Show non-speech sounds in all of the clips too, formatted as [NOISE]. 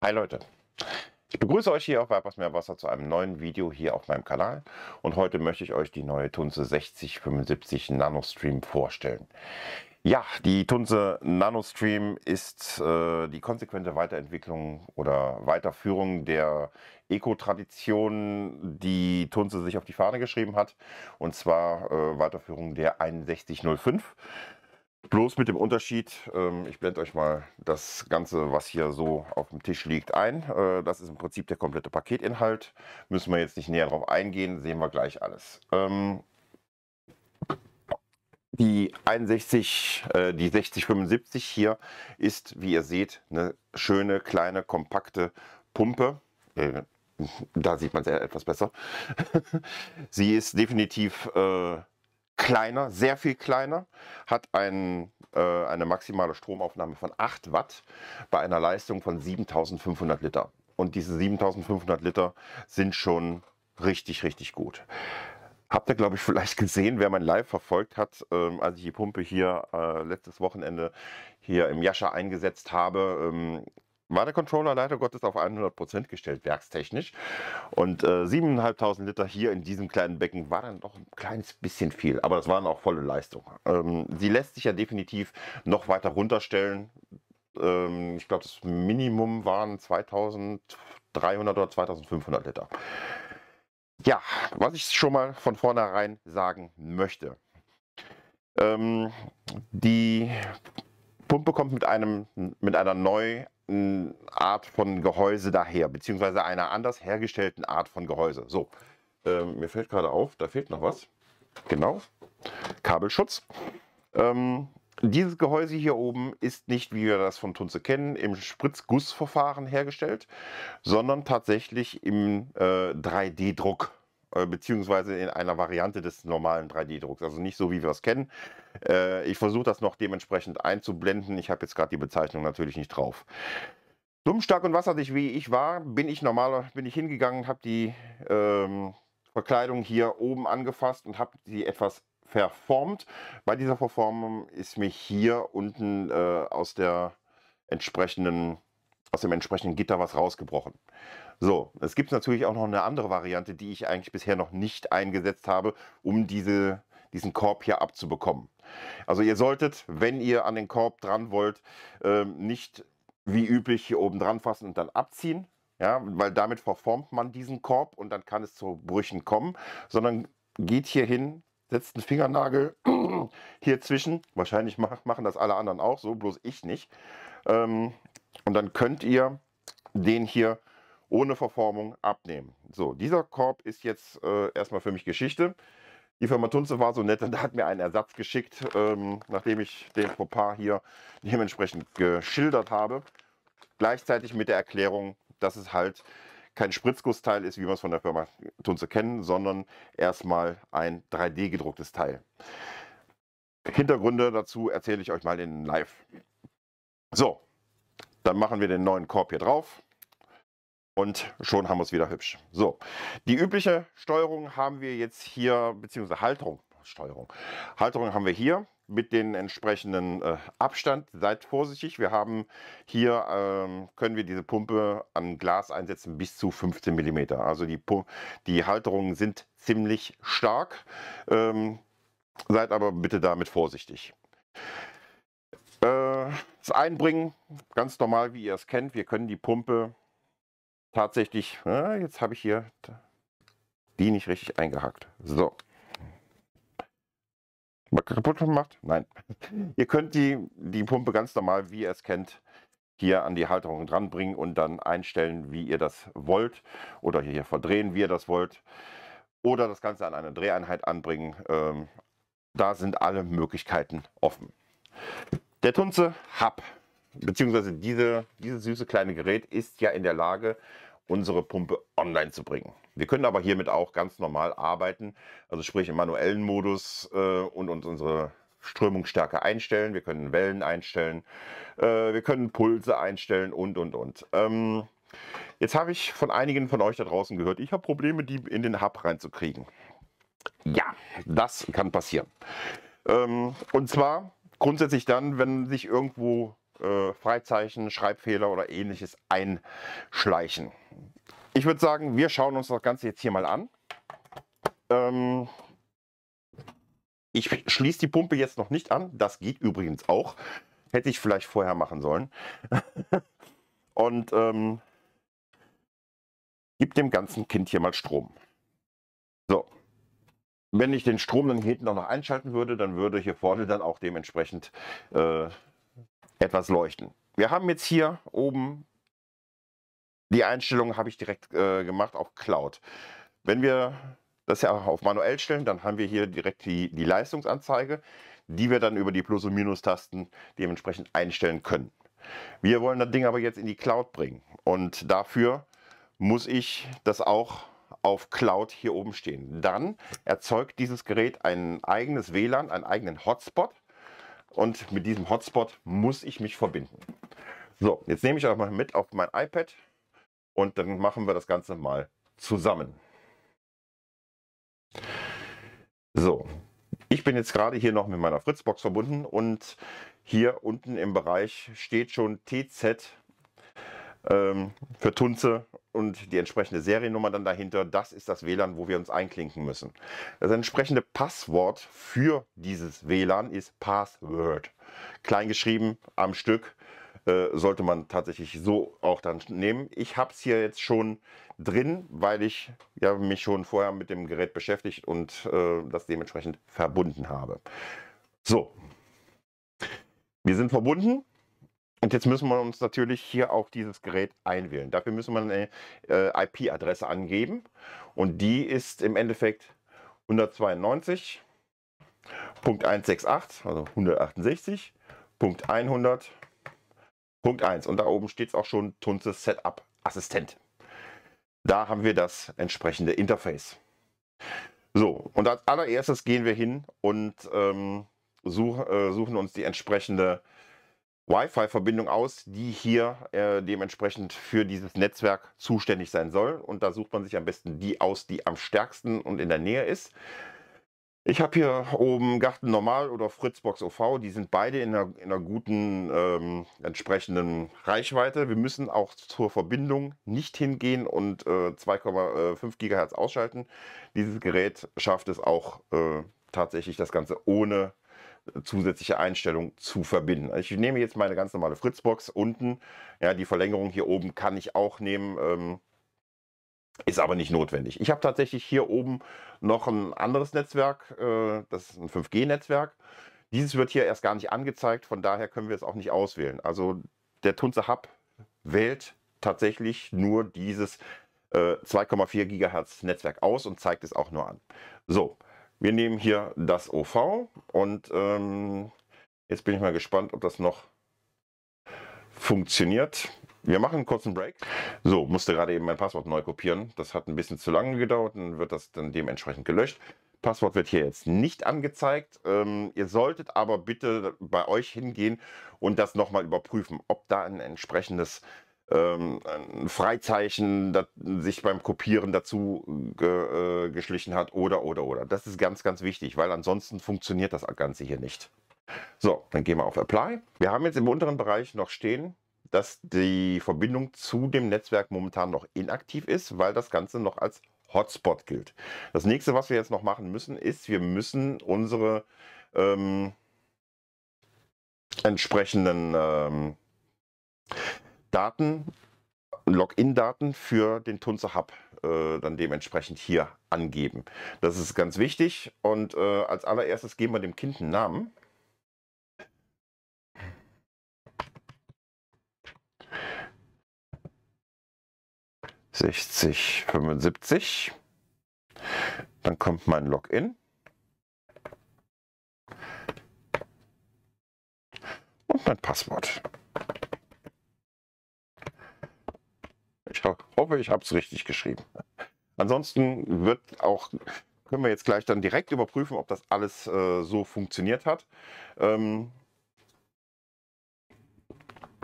Hi Leute, ich begrüße euch hier auf Weibers Meerwasser zu einem neuen Video hier auf meinem Kanal und heute möchte ich euch die neue Tunze 6075 Nanostream vorstellen. Ja, die Tunze Nanostream ist äh, die konsequente Weiterentwicklung oder Weiterführung der Eco-Tradition, die Tunze sich auf die Fahne geschrieben hat und zwar äh, Weiterführung der 6105. Bloß mit dem Unterschied, ähm, ich blende euch mal das Ganze, was hier so auf dem Tisch liegt, ein. Äh, das ist im Prinzip der komplette Paketinhalt. Müssen wir jetzt nicht näher drauf eingehen, sehen wir gleich alles. Ähm, die 61, äh, die 6075 hier ist, wie ihr seht, eine schöne, kleine, kompakte Pumpe äh, da sieht man es etwas besser. [LAUGHS] sie ist definitiv äh, kleiner, sehr viel kleiner, hat einen, äh, eine maximale Stromaufnahme von 8 Watt bei einer Leistung von 7500 Liter. Und diese 7500 Liter sind schon richtig, richtig gut. Habt ihr, glaube ich, vielleicht gesehen, wer mein Live verfolgt hat, ähm, als ich die Pumpe hier äh, letztes Wochenende hier im Jascha eingesetzt habe. Ähm, war der Controller leider Gottes auf 100% gestellt, werkstechnisch. Und äh, 7.500 Liter hier in diesem kleinen Becken war dann doch ein kleines bisschen viel. Aber das waren auch volle Leistung. Ähm, sie lässt sich ja definitiv noch weiter runterstellen. Ähm, ich glaube, das Minimum waren 2300 oder 2500 Liter. Ja, was ich schon mal von vornherein sagen möchte. Ähm, die Pumpe kommt mit, einem, mit einer neu Art von Gehäuse daher, beziehungsweise einer anders hergestellten Art von Gehäuse. So, ähm, mir fällt gerade auf, da fehlt noch was. Genau, Kabelschutz. Ähm, dieses Gehäuse hier oben ist nicht, wie wir das von Tunze kennen, im Spritzgussverfahren hergestellt, sondern tatsächlich im äh, 3D-Druck äh, beziehungsweise in einer Variante des normalen 3D-Drucks, also nicht so, wie wir es kennen. Äh, ich versuche das noch dementsprechend einzublenden. Ich habe jetzt gerade die Bezeichnung natürlich nicht drauf. Dumm, stark und wasserdicht, wie ich war, bin ich normal, bin ich hingegangen, habe die ähm, Verkleidung hier oben angefasst und habe sie etwas verformt. Bei dieser Verformung ist mich hier unten äh, aus der entsprechenden aus dem entsprechenden Gitter was rausgebrochen. So, es gibt natürlich auch noch eine andere Variante, die ich eigentlich bisher noch nicht eingesetzt habe, um diese, diesen Korb hier abzubekommen. Also ihr solltet, wenn ihr an den Korb dran wollt, ähm, nicht wie üblich hier oben dran fassen und dann abziehen, ja, weil damit verformt man diesen Korb und dann kann es zu Brüchen kommen, sondern geht hier hin, setzt einen Fingernagel [CLEARS THROAT] hier zwischen, wahrscheinlich machen das alle anderen auch so, bloß ich nicht, ähm, und dann könnt ihr den hier ohne Verformung abnehmen. So, dieser Korb ist jetzt äh, erstmal für mich Geschichte. Die Firma Tunze war so nett und hat mir einen Ersatz geschickt, ähm, nachdem ich den Fauxpas hier dementsprechend geschildert habe. Gleichzeitig mit der Erklärung, dass es halt kein Spritzgussteil ist, wie wir es von der Firma Tunze kennen, sondern erstmal ein 3D gedrucktes Teil. Hintergründe dazu erzähle ich euch mal in Live. So, dann machen wir den neuen Korb hier drauf und schon haben wir es wieder hübsch. So, die übliche Steuerung haben wir jetzt hier, beziehungsweise Halterung, Steuerung. Halterung haben wir hier mit den entsprechenden äh, Abstand. Seid vorsichtig, wir haben hier, ähm, können wir diese Pumpe an Glas einsetzen bis zu 15 mm. Also die, Pump die Halterungen sind ziemlich stark, ähm, seid aber bitte damit vorsichtig. Das Einbringen, ganz normal, wie ihr es kennt. Wir können die Pumpe tatsächlich, na, äh, jetzt habe ich hier die nicht richtig eingehackt. So. Mal kaputt gemacht? Nein. [LAUGHS] ihr könnt die, die Pumpe ganz normal, wie ihr es kennt, hier an die Halterung dranbringen und dann einstellen, wie ihr das wollt. Oder hier verdrehen, wie ihr das wollt. Oder das Ganze an eine Dreheinheit anbringen. Ähm, da sind alle Möglichkeiten offen. Der Tunze Hub, beziehungsweise diese, dieses süße kleine Gerät ist ja in der Lage, unsere Pumpe online zu bringen. Wir können aber hiermit auch ganz normal arbeiten, also sprich im manuellen Modus äh, und uns unsere Strömungsstärke einstellen, wir können Wellen einstellen, äh, wir können Pulse einstellen und und und. Ähm, jetzt habe ich von einigen von euch da draußen gehört, ich habe Probleme, die in den Hub reinzukriegen. Ja, das kann passieren. Ähm, und zwar grundsätzlich dann, wenn sich irgendwo äh, Freizeichen, Schreibfehler oder ähnliches einschleichen. Ich würde sagen, wir schauen uns das Ganze jetzt hier mal an. Ähm, ich schließe die Pumpe jetzt noch nicht an. Das geht übrigens auch. Hätte ich vielleicht vorher machen sollen. [LAUGHS] Und ähm, gib dem ganzen Kind hier mal Strom. So, wenn ich den Strom dann hinten auch noch einschalten würde, dann würde hier vorne dann auch dementsprechend äh, etwas leuchten. Wir haben jetzt hier oben die Einstellung habe ich direkt äh, gemacht auf Cloud. Wenn wir das ja auf manuell stellen, dann haben wir hier direkt die, die Leistungsanzeige, die wir dann über die Plus- und Minus-Tasten dementsprechend einstellen können. Wir wollen das Ding aber jetzt in die Cloud bringen und dafür muss ich das auch auf Cloud hier oben stehen. Dann erzeugt dieses Gerät ein eigenes WLAN, einen eigenen Hotspot. Und mit diesem Hotspot muss ich mich verbinden. So, jetzt nehme ich euch mal mit auf mein iPad und dann machen wir das Ganze mal zusammen. So, ich bin jetzt gerade hier noch mit meiner Fritzbox verbunden und hier unten im Bereich steht schon TZ ähm, für Tunze und die entsprechende Seriennummer dann dahinter. Das ist das WLAN, wo wir uns einklinken müssen. Das entsprechende Passwort für dieses WLAN ist Password. Kleingeschrieben am Stück äh, sollte man tatsächlich so auch dann nehmen. Ich habe es hier jetzt schon drin, weil ich ja, mich schon vorher mit dem Gerät beschäftigt und äh, das dementsprechend verbunden habe. So, wir sind verbunden. Und jetzt müssen wir uns natürlich hier auch dieses Gerät einwählen. Dafür müssen wir eine äh, IP-Adresse angeben und die ist im Endeffekt 192.168, also 168.100.1 und da oben steht es auch schon Tunze Setup Assistent. Da haben wir das entsprechende Interface. So, und als allererstes gehen wir hin und ähm, such, äh, suchen uns die entsprechende Wi-Fi-Verbindung aus, die hier äh, dementsprechend für dieses Netzwerk zuständig sein soll. Und da sucht man sich am besten die aus, die am stärksten und in der Nähe ist. Ich habe hier oben Garten Normal oder Fritzbox OV. Die sind beide in einer, in einer guten ähm, entsprechenden Reichweite. Wir müssen auch zur Verbindung nicht hingehen und äh, 2,5 äh, GHz ausschalten. Dieses Gerät schafft es auch äh, tatsächlich das Ganze ohne äh, zusätzliche Einstellung zu verbinden. Also ich nehme jetzt meine ganz normale Fritzbox unten. Ja, die Verlängerung hier oben kann ich auch nehmen. Ähm, ist aber nicht notwendig. Ich habe tatsächlich hier oben noch ein anderes Netzwerk, äh, das ist ein 5G-Netzwerk. Dieses wird hier erst gar nicht angezeigt, von daher können wir es auch nicht auswählen. Also der Tunze Hub wählt tatsächlich nur dieses äh, 2,4 GHz Netzwerk aus und zeigt es auch nur an. So, wir nehmen hier das OV und ähm, jetzt bin ich mal gespannt, ob das noch funktioniert. Wir machen einen kurzen Break. So, musste gerade eben mein Passwort neu kopieren. Das hat ein bisschen zu lange gedauert und wird das dann dementsprechend gelöscht. Passwort wird hier jetzt nicht angezeigt. Ähm, ihr solltet aber bitte bei euch hingehen und das nochmal überprüfen, ob da ein entsprechendes ähm, ein Freizeichen das sich beim Kopieren dazu ge, äh, äh, geschlichen hat oder, oder, oder. Das ist ganz, ganz wichtig, weil ansonsten funktioniert das Ganze hier nicht. So, dann gehen wir auf Apply. Wir haben jetzt im unteren Bereich noch stehen, dass die Verbindung zu dem Netzwerk momentan noch inaktiv ist, weil das Ganze noch als Hotspot gilt. Das nächste, was wir jetzt noch machen müssen, ist, wir müssen unsere ähm, entsprechenden ähm, Daten, Login-Daten für den Tunze Hub äh, dann dementsprechend hier angeben. Das ist ganz wichtig und äh, als allererstes geben wir dem Kind einen Namen. Sechzig, fünfundsiebzig. Dann kommt mein Login. Und mein Passwort. Ich hoffe, ich habe es richtig geschrieben. Ansonsten wird auch, können wir jetzt gleich dann direkt überprüfen, ob das alles äh, so funktioniert hat. Ähm,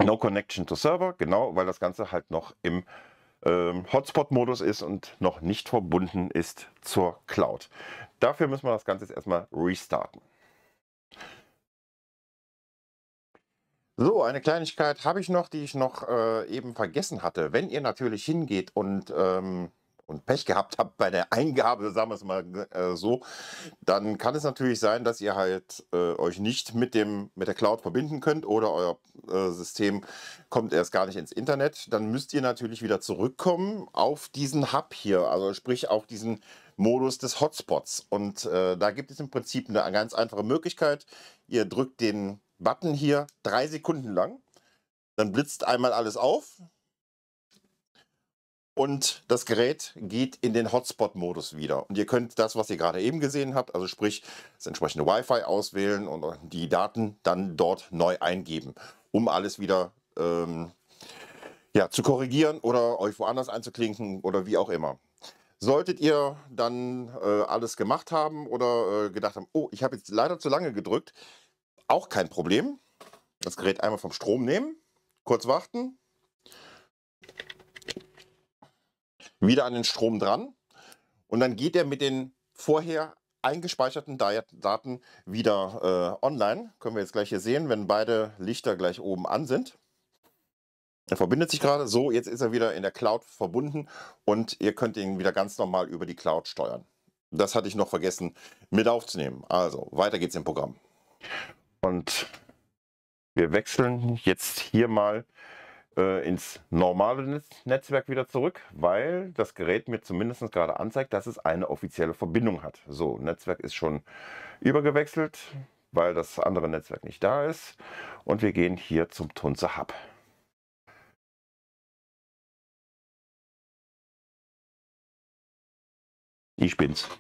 no connection to server, genau, weil das Ganze halt noch im ähm, Hotspot-Modus ist und noch nicht verbunden ist zur Cloud. Dafür müssen wir das Ganze jetzt erstmal restarten. So, eine Kleinigkeit habe ich noch, die ich noch äh, eben vergessen hatte. Wenn ihr natürlich hingeht und, ähm, und Pech gehabt habt bei der Eingabe, sagen wir es mal äh, so, dann kann es natürlich sein, dass ihr halt äh, euch nicht mit, dem, mit der Cloud verbinden könnt oder euer äh, System kommt erst gar nicht ins Internet. Dann müsst ihr natürlich wieder zurückkommen auf diesen Hub hier, also sprich auf diesen Modus des Hotspots. Und äh, da gibt es im Prinzip eine ganz einfache Möglichkeit. Ihr drückt den Button hier drei Sekunden lang. Dann blitzt einmal alles auf und das Gerät geht in den Hotspot-Modus wieder. Und ihr könnt das, was ihr gerade eben gesehen habt, also sprich das entsprechende Wi-Fi auswählen und die Daten dann dort neu eingeben, um alles wieder ähm, ja, zu korrigieren oder euch woanders einzuklinken oder wie auch immer. Solltet ihr dann äh, alles gemacht haben oder äh, gedacht haben, oh, ich habe jetzt leider zu lange gedrückt, auch kein Problem. Das Gerät einmal vom Strom nehmen, kurz warten. Wieder an den Strom dran. Und dann geht er mit den vorher eingespeicherten Daten wieder äh, online. Können wir jetzt gleich hier sehen, wenn beide Lichter gleich oben an sind. Er verbindet sich gerade. So, jetzt ist er wieder in der Cloud verbunden und ihr könnt ihn wieder ganz normal über die Cloud steuern. Das hatte ich noch vergessen mit aufzunehmen. Also, weiter geht's im Programm. Und wir wechseln jetzt hier mal äh, ins normale Netzwerk wieder zurück, weil das Gerät mir zumindest gerade anzeigt, dass es eine offizielle Verbindung hat. So, Netzwerk ist schon übergewechselt, weil das andere Netzwerk nicht da ist. Und wir gehen hier zum Tunze Hub. Ich bin's.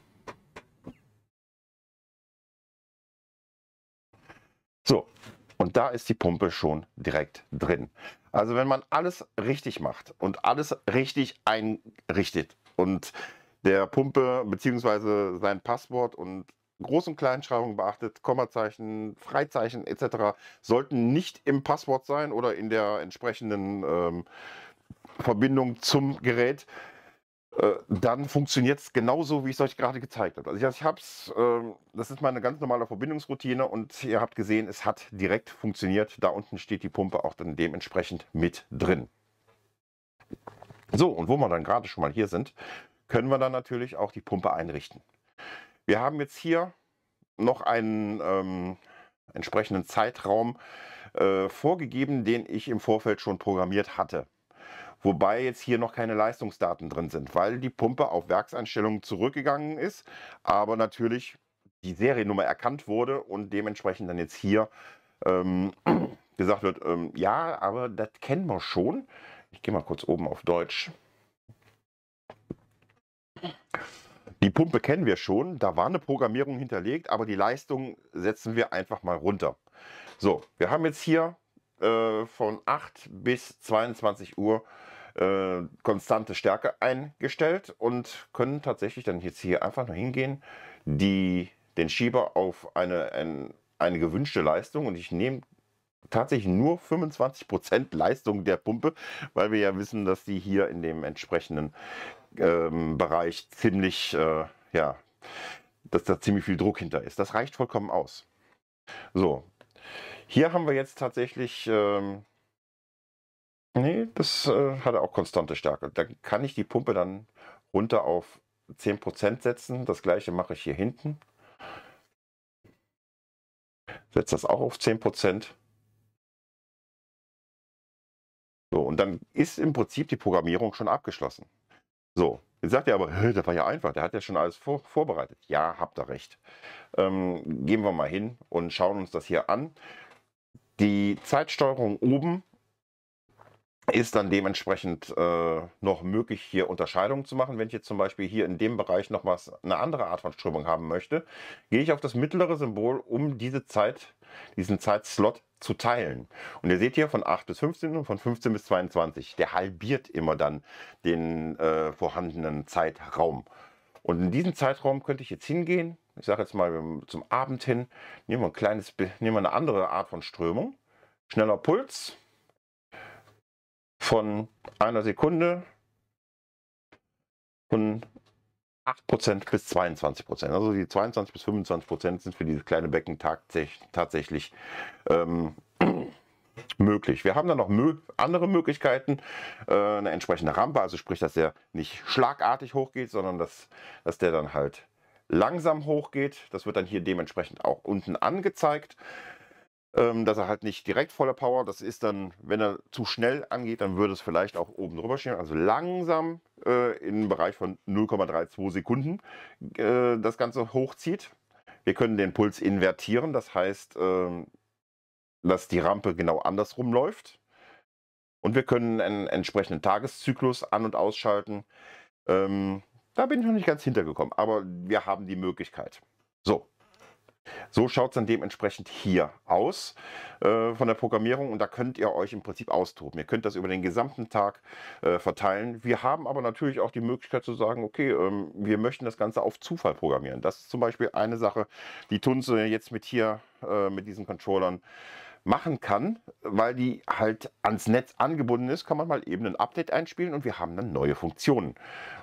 So, und da ist die Pumpe schon direkt drin. Also wenn man alles richtig macht und alles richtig einrichtet und der Pumpe bzw. sein Passwort und Groß- und Kleinschreibung beachtet, Kommazeichen, Freizeichen etc. sollten nicht im Passwort sein oder in der entsprechenden ähm, Verbindung zum Gerät äh, dann funktioniert es genauso, wie ich es euch gerade gezeigt habe. Also ich, ich habe es, äh, das ist meine ganz normale Verbindungsroutine und ihr habt gesehen, es hat direkt funktioniert. Da unten steht die Pumpe auch dann dementsprechend mit drin. So, und wo wir dann gerade schon mal hier sind, können wir dann natürlich auch die Pumpe einrichten. Wir haben jetzt hier noch einen ähm, entsprechenden Zeitraum äh, vorgegeben, den ich im Vorfeld schon programmiert hatte. Wobei jetzt hier noch keine Leistungsdaten drin sind, weil die Pumpe auf Werkseinstellungen zurückgegangen ist, aber natürlich die Seriennummer erkannt wurde und dementsprechend dann jetzt hier ähm, [CLEARS THROAT] gesagt wird, ähm, ja, aber das kennen wir schon. Ich gehe mal kurz oben auf Deutsch. Die Pumpe kennen wir schon, da war eine Programmierung hinterlegt, aber die Leistung setzen wir einfach mal runter. So, wir haben jetzt hier äh, von 8 bis 22 Uhr äh, konstante Stärke eingestellt und können tatsächlich dann jetzt hier einfach nur hingehen, die, den Schieber auf eine, ein, eine gewünschte Leistung und ich nehme tatsächlich nur 25% Leistung der Pumpe, weil wir ja wissen, dass die hier in dem entsprechenden ähm, Bereich ziemlich, äh, ja, dass da ziemlich viel Druck hinter ist. Das reicht vollkommen aus. So, hier haben wir jetzt tatsächlich ähm, Nee, das äh, hat auch konstante Stärke. Da kann ich die Pumpe dann runter auf 10% setzen. Das gleiche mache ich hier hinten. Setze das auch auf 10%. So, und dann ist im Prinzip die Programmierung schon abgeschlossen. So, jetzt sagt ihr aber, das war ja einfach, der hat ja schon alles vor, vorbereitet. Ja, habt ihr recht. Ähm, gehen wir mal hin und schauen uns das hier an. Die Zeitsteuerung oben ist dann dementsprechend äh, noch möglich, hier Unterscheidungen zu machen. Wenn ich jetzt zum Beispiel hier in dem Bereich noch was, eine andere Art von Strömung haben möchte, gehe ich auf das mittlere Symbol, um diese Zeit, diesen Zeitslot zu teilen. Und ihr seht hier von 8 bis 15 und von 15 bis 22. Der halbiert immer dann den äh, vorhandenen Zeitraum. Und in diesen Zeitraum könnte ich jetzt hingehen. Ich sage jetzt mal zum Abend hin, nehmen wir, ein kleines, nehmen wir eine andere Art von Strömung. Schneller Puls, von einer Sekunde von 8% bis 22%. Also die 22 bis 25% sind für dieses kleine Becken tatsächlich, tatsächlich ähm, [CLEARS THROAT] möglich. Wir haben dann noch andere Möglichkeiten, äh, eine entsprechende Rampe, also sprich, dass der nicht schlagartig hochgeht, sondern dass, dass der dann halt langsam hochgeht. Das wird dann hier dementsprechend auch unten angezeigt. Ähm, dass er halt nicht direkt voller Power, das ist dann, wenn er zu schnell angeht, dann würde es vielleicht auch oben drüber stehen. Also langsam äh, im Bereich von 0,32 Sekunden äh, das Ganze hochzieht. Wir können den Puls invertieren, das heißt, äh, dass die Rampe genau andersrum läuft. Und wir können einen entsprechenden Tageszyklus an- und ausschalten. Ähm, da bin ich noch nicht ganz hintergekommen, aber wir haben die Möglichkeit. So, so schaut es dann dementsprechend hier aus äh, von der Programmierung und da könnt ihr euch im Prinzip austoben. Ihr könnt das über den gesamten Tag äh, verteilen. Wir haben aber natürlich auch die Möglichkeit zu sagen, okay, ähm, wir möchten das Ganze auf Zufall programmieren. Das ist zum Beispiel eine Sache, die tun sie jetzt mit hier, äh, mit diesen Controllern machen kann, weil die halt ans Netz angebunden ist, kann man mal eben ein Update einspielen und wir haben dann neue Funktionen.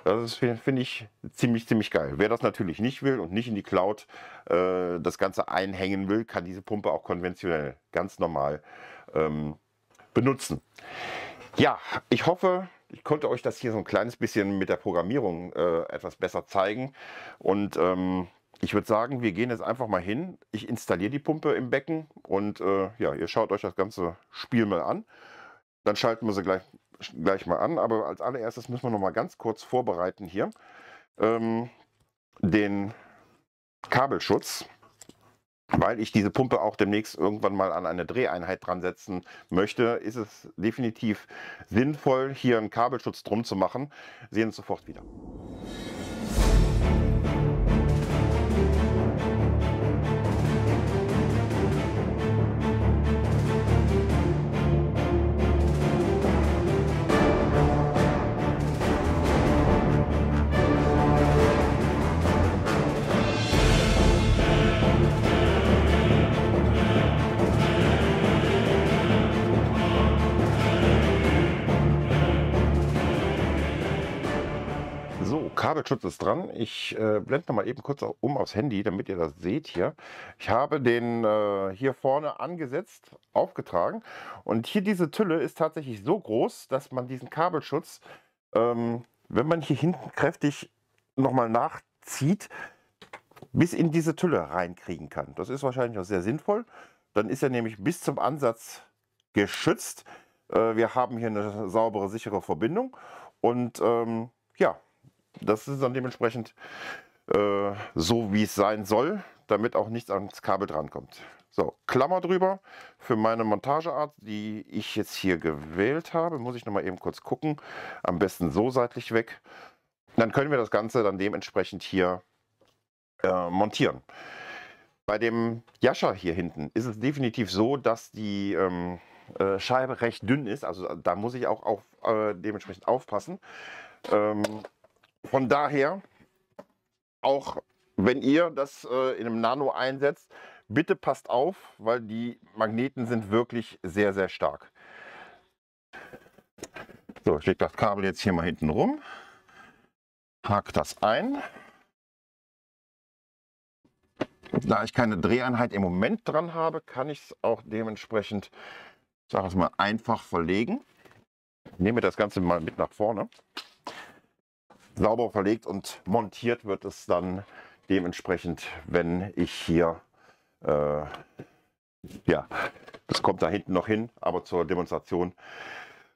Das finde ich ziemlich, ziemlich geil. Wer das natürlich nicht will und nicht in die Cloud äh, das Ganze einhängen will, kann diese Pumpe auch konventionell ganz normal ähm, benutzen. Ja, ich hoffe, ich konnte euch das hier so ein kleines bisschen mit der Programmierung äh, etwas besser zeigen und ähm, ich würde sagen, wir gehen jetzt einfach mal hin. Ich installiere die Pumpe im Becken und äh, ja, ihr schaut euch das ganze Spiel mal an. Dann schalten wir sie gleich, gleich mal an. Aber als allererstes müssen wir noch mal ganz kurz vorbereiten hier ähm, den Kabelschutz, weil ich diese Pumpe auch demnächst irgendwann mal an eine Dreheinheit dran setzen möchte, ist es definitiv sinnvoll, hier einen Kabelschutz drum zu machen. Sehen uns sofort wieder. Kabelschutz ist dran. Ich äh, blende noch mal eben kurz um aufs Handy, damit ihr das seht hier. Ich habe den äh, hier vorne angesetzt, aufgetragen. Und hier diese Tülle ist tatsächlich so groß, dass man diesen Kabelschutz, ähm, wenn man hier hinten kräftig noch mal nachzieht, bis in diese Tülle reinkriegen kann. Das ist wahrscheinlich auch sehr sinnvoll. Dann ist er nämlich bis zum Ansatz geschützt. Äh, wir haben hier eine saubere, sichere Verbindung. Und ähm, ja, das ist dann dementsprechend äh, so, wie es sein soll, damit auch nichts ans Kabel drankommt. So, Klammer drüber für meine Montageart, die ich jetzt hier gewählt habe. Muss ich nochmal eben kurz gucken. Am besten so seitlich weg. Dann können wir das Ganze dann dementsprechend hier äh, montieren. Bei dem Jascha hier hinten ist es definitiv so, dass die... Ähm, äh, Scheibe recht dünn ist. Also da muss ich auch auf, äh, dementsprechend aufpassen. Ähm, von daher, auch wenn ihr das äh, in einem Nano einsetzt, bitte passt auf, weil die Magneten sind wirklich sehr, sehr stark. So, ich lege das Kabel jetzt hier mal hinten rum, hake das ein. Da ich keine Dreheinheit im Moment dran habe, kann ich es auch dementsprechend, sage es mal, einfach verlegen. Ich nehme das Ganze mal mit nach vorne sauber verlegt und montiert wird es dann dementsprechend, wenn ich hier, äh, ja, das kommt da hinten noch hin, aber zur Demonstration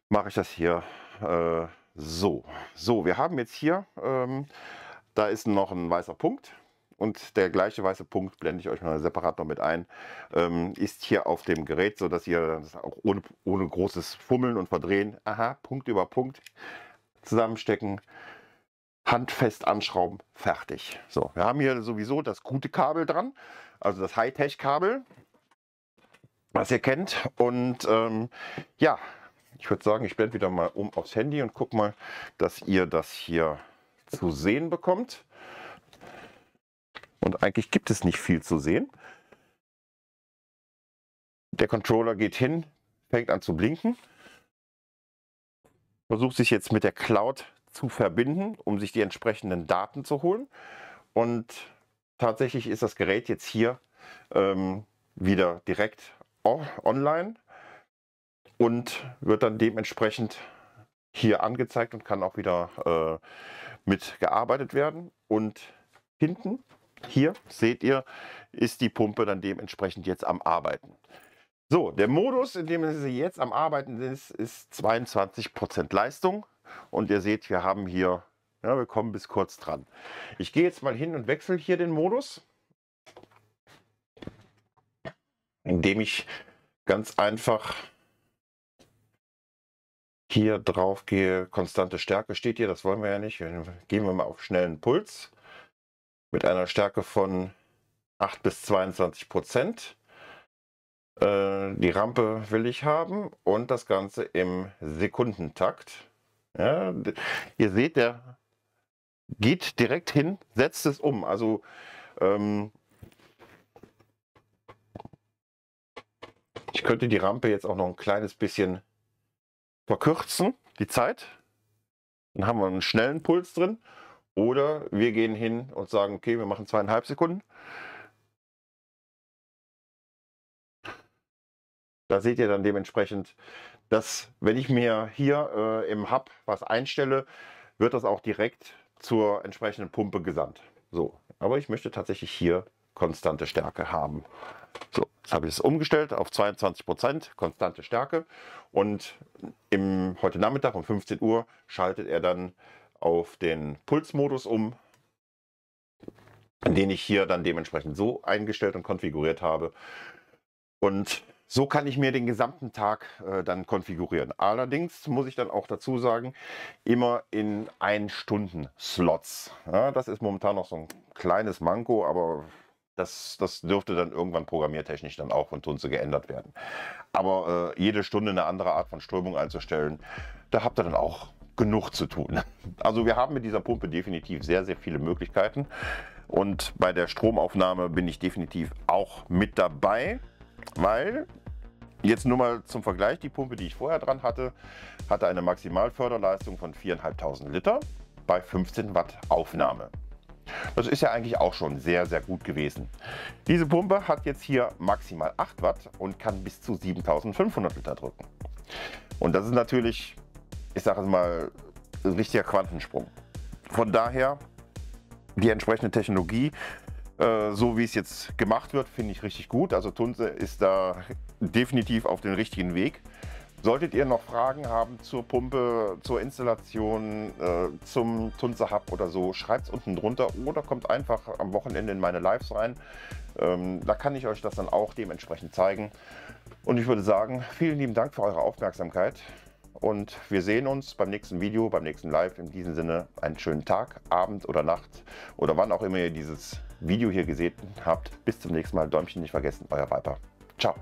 mache ich das hier äh, so. So, wir haben jetzt hier, ähm, da ist noch ein weißer Punkt und der gleiche weiße Punkt, blende ich euch mal separat noch mit ein, ähm, ist hier auf dem Gerät, sodass ihr das auch ohne, ohne großes Fummeln und Verdrehen, aha, Punkt über Punkt zusammenstecken, handfest anschrauben, fertig. So, wir haben hier sowieso das gute Kabel dran, also das Hightech-Kabel, was ihr kennt. Und ähm, ja, ich würde sagen, ich blende wieder mal um aufs Handy und guck mal, dass ihr das hier zu sehen bekommt. Und eigentlich gibt es nicht viel zu sehen. Der Controller geht hin, fängt an zu blinken, versucht sich jetzt mit der Cloud zu verbinden, um sich die entsprechenden Daten zu holen. Und tatsächlich ist das Gerät jetzt hier ähm, wieder direkt online und wird dann dementsprechend hier angezeigt und kann auch wieder äh, mitgearbeitet werden. Und hinten, hier seht ihr, ist die Pumpe dann dementsprechend jetzt am Arbeiten. So, der Modus, in dem sie jetzt am Arbeiten ist, ist 22% Leistung. Und ihr seht, wir haben hier, ja, wir kommen bis kurz dran. Ich gehe jetzt mal hin und wechsle hier den Modus, indem ich ganz einfach hier drauf gehe, konstante Stärke steht hier, das wollen wir ja nicht. Gehen wir mal auf schnellen Puls mit einer Stärke von 8 bis 22 Prozent. Äh, die Rampe will ich haben und das Ganze im Sekundentakt. Ja, ihr seht, der geht direkt hin, setzt es um. Also ähm, ich könnte die Rampe jetzt auch noch ein kleines bisschen verkürzen, die Zeit. Dann haben wir einen schnellen Puls drin. Oder wir gehen hin und sagen, okay, wir machen zweieinhalb Sekunden. Da seht ihr dann dementsprechend, dass wenn ich mir hier äh, im Hub was einstelle, wird das auch direkt zur entsprechenden Pumpe gesandt. So, aber ich möchte tatsächlich hier konstante Stärke haben. So, jetzt habe ich es umgestellt auf 22 Prozent konstante Stärke und im, heute Nachmittag um 15 Uhr schaltet er dann auf den Pulsmodus um, den ich hier dann dementsprechend so eingestellt und konfiguriert habe. Und so kann ich mir den gesamten Tag äh, dann konfigurieren. Allerdings muss ich dann auch dazu sagen, immer in Ein-Stunden-Slots. Ja, das ist momentan noch so ein kleines Manko, aber das, das dürfte dann irgendwann programmiertechnisch dann auch von Tunze geändert werden. Aber äh, jede Stunde eine andere Art von Strömung einzustellen, da habt ihr dann auch genug zu tun. [LAUGHS] Also wir haben mit dieser Pumpe definitiv sehr, sehr viele Möglichkeiten. Und bei der Stromaufnahme bin ich definitiv auch mit dabei. Weil, jetzt nur mal zum Vergleich, die Pumpe, die ich vorher dran hatte, hatte eine Maximalförderleistung von 4.500 Liter bei 15 Watt Aufnahme. Das ist ja eigentlich auch schon sehr, sehr gut gewesen. Diese Pumpe hat jetzt hier maximal 8 Watt und kann bis zu 7500 Liter drücken. Und das ist natürlich, ich sage es mal, ein richtiger Quantensprung. Von daher die entsprechende Technologie äh, so wie es jetzt gemacht wird, finde ich richtig gut. Also Tunse ist da [LAUGHS] definitiv auf dem richtigen Weg. Solltet ihr noch Fragen haben zur Pumpe, zur Installation, äh, zum Tunze Hub oder so, schreibt es unten drunter oder kommt einfach am Wochenende in meine Lives rein. Ähm, da kann ich euch das dann auch dementsprechend zeigen. Und ich würde sagen, vielen lieben Dank für eure Aufmerksamkeit und wir sehen uns beim nächsten Video, beim nächsten Live. In diesem Sinne einen schönen Tag, Abend oder Nacht oder wann auch immer ihr dieses Video hier gesehen habt. Bis zum nächsten Mal. Däumchen nicht vergessen. Euer Viper. Ciao.